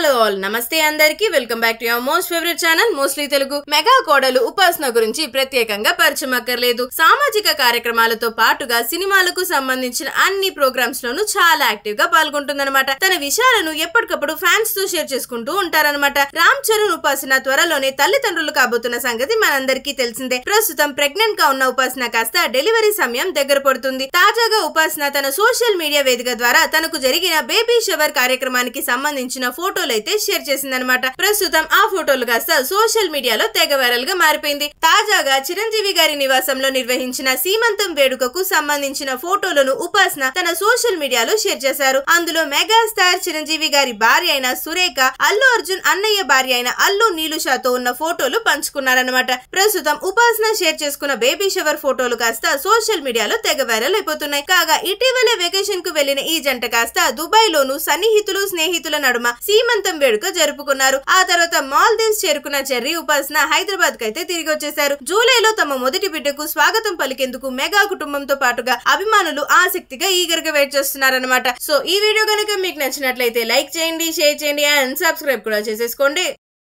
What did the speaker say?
hello all నమస్తే అందరికి welcome back to your most favourite channel mostly Telugu mega కోడలు ఉపాసన గురించి ప్రత్యేకంగా పరిచయం అక్కర్లేదు సామాజిక కార్యక్రమాలతో పాటుగా సినిమాలకు సంబంధించిన అన్ని ప్రోగ్రామ్స్ లోను చాలా యాక్టివ్ గా పాల్గొంటుందన్నమాట తన విషయాలను ఎప్పటికప్పుడు ఫ్యాన్స్ తో షేర్ చేసుకుంటూ ఉంటారనమాట రామ్ చరణ్ ఉపాసన త్వరలోనే తల్లిదండ్రులు కాబోతున్న సంగతి మనందరికీ తెలిసిందే ప్రస్తుతం ప్రెగ్నెంట్ గా ఉన్న ఉపాసన కాస్త డెలివరీ సమయం దగ్గర పడుతుంది తాజాగా ఉపాసన తన సోషల్ మీడియా వేదిక ద్వారా తనకు జరిగిన బేబీ షవర్ కార్యక్రమానికి సంబంధించిన ఫోటో ఫోటోలు అయితే షేర్ అనమాట ప్రస్తుతం ఆ ఫోటోలు కాస్త సోషల్ మీడియాలో తెగ వైరల్ గా మారిపోయింది తాజాగా చిరంజీవి గారి నివాసంలో నిర్వహించిన సీమంతం వేడుకకు సంబంధించిన ఫోటోలను ఉపాసన తన సోషల్ మీడియాలో షేర్ చేశారు అందులో మెగాస్టార్ చిరంజీవి గారి భార్య అయిన సురేఖ అల్లు అర్జున్ అన్నయ్య భార్య అయిన అల్లు నీలుషాతో ఉన్న ఫోటోలు పంచుకున్నారనమాట ప్రస్తుతం ఉపాసన షేర్ చేసుకున్న బేబీ షవర్ ఫోటోలు కాస్త సోషల్ మీడియాలో తెగ వైరల్ అయిపోతున్నాయి కాగా ఇటీవలే వెకేషన్ కు వెళ్లిన ఈ జంట కాస్త దుబాయ్ లోను సన్నిహితులు స్నేహితుల నడుమ సీమంత వసంతం వేడుక జరుపుకున్నారు ఆ తర్వాత మాల్దీవ్స్ చేరుకున్న చెర్రీ ఉపాసన హైదరాబాద్ కైతే తిరిగి వచ్చేశారు జూలైలో తమ మొదటి బిడ్డకు స్వాగతం పలికేందుకు మెగా కుటుంబంతో పాటుగా అభిమానులు ఆసక్తిగా ఈగర్ గా వెయిట్ చేస్తున్నారనమాట సో ఈ వీడియో కనుక మీకు నచ్చినట్లయితే లైక్ చేయండి షేర్ చేయండి అండ్ సబ్స్క్రైబ్ కూడా చేసేసుకోండి